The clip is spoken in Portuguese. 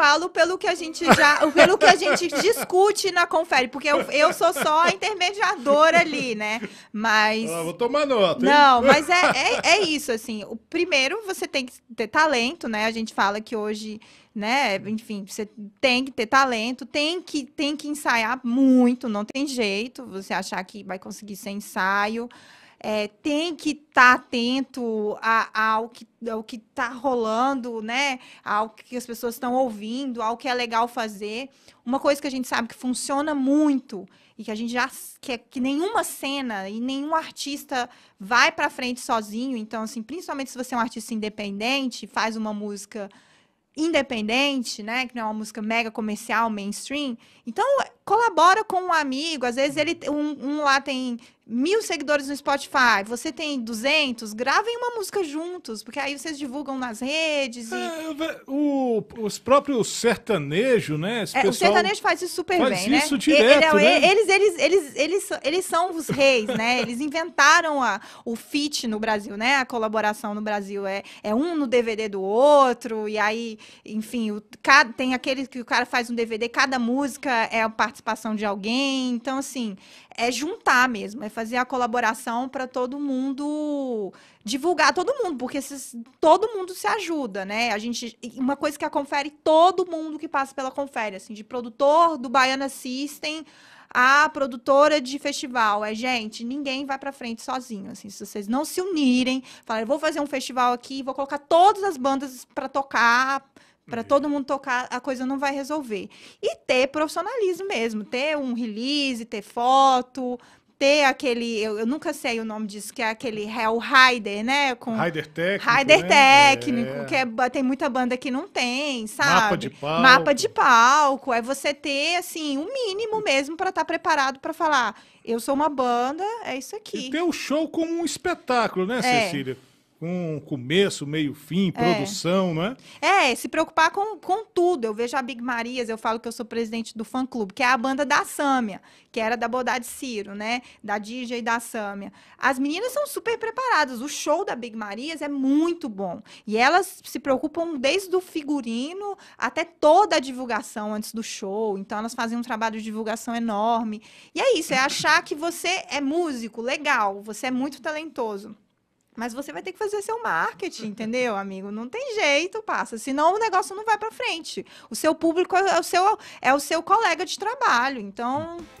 falo pelo que a gente já, pelo que a gente discute na Confere, porque eu, eu sou só a intermediadora ali, né? Mas. Ah, vou tomar nota. Hein? Não, mas é, é, é isso, assim. O primeiro, você tem que ter talento, né? A gente fala que hoje né? Enfim, você tem que ter talento, tem que, tem que ensaiar muito, não tem jeito você achar que vai conseguir sem ensaio é, tem que estar tá atento a, a, ao que que está rolando, né? Ao que as pessoas estão ouvindo, ao que é legal fazer. Uma coisa que a gente sabe que funciona muito e que a gente já que, é que nenhuma cena e nenhum artista vai para frente sozinho. Então, assim, principalmente se você é um artista independente, faz uma música independente, né, que não é uma música mega comercial, mainstream. Então, é, colabora com um amigo, às vezes ele um, um lá tem mil seguidores no Spotify, você tem 200, gravem uma música juntos, porque aí vocês divulgam nas redes. E... É, o, os próprios sertanejos, né? É, o sertanejo faz isso super faz bem, né? isso né? Direto, ele, é né? Eles, eles, eles, eles, eles são os reis, né? Eles inventaram a, o fit no Brasil, né? A colaboração no Brasil é, é um no DVD do outro, e aí, enfim, o, cada, tem aquele que o cara faz um DVD, cada música é a participação de alguém. Então, assim, é juntar mesmo, é fazer fazer a colaboração para todo mundo divulgar todo mundo, porque esses, todo mundo se ajuda, né? A gente uma coisa que a confere todo mundo que passa pela confere, assim, de produtor do Baiana System a produtora de festival. É, gente, ninguém vai para frente sozinho. Assim, se vocês não se unirem, falarem, vou fazer um festival aqui, vou colocar todas as bandas para tocar, para uhum. todo mundo tocar, a coisa não vai resolver. E ter profissionalismo mesmo, ter um release, ter foto, ter aquele. Eu, eu, nunca sei o nome disso, que é aquele Hell Rider, né? Com Rider técnico. Rider né? técnico, é. que é, tem muita banda que não tem, sabe? Mapa de palco. Mapa de palco. É você ter, assim, um mínimo mesmo para estar tá preparado para falar. Eu sou uma banda, é isso aqui. E ter o show como um espetáculo, né, é. Cecília? com começo, meio, fim, é. produção, é. não é? É, se preocupar com, com tudo. Eu vejo a Big Marias, eu falo que eu sou presidente do fã clube, que é a banda da Sâmia, que era da Bodade Ciro, né? Da DJ e da Sâmia. As meninas são super preparadas. O show da Big Marias é muito bom. E elas se preocupam desde o figurino até toda a divulgação antes do show. Então elas fazem um trabalho de divulgação enorme. E é isso, é achar que você é músico, legal, você é muito talentoso. Mas você vai ter que fazer seu marketing, entendeu, amigo? Não tem jeito, passa. Senão o negócio não vai para frente. O seu público é, é o seu, é o seu colega de trabalho. Então,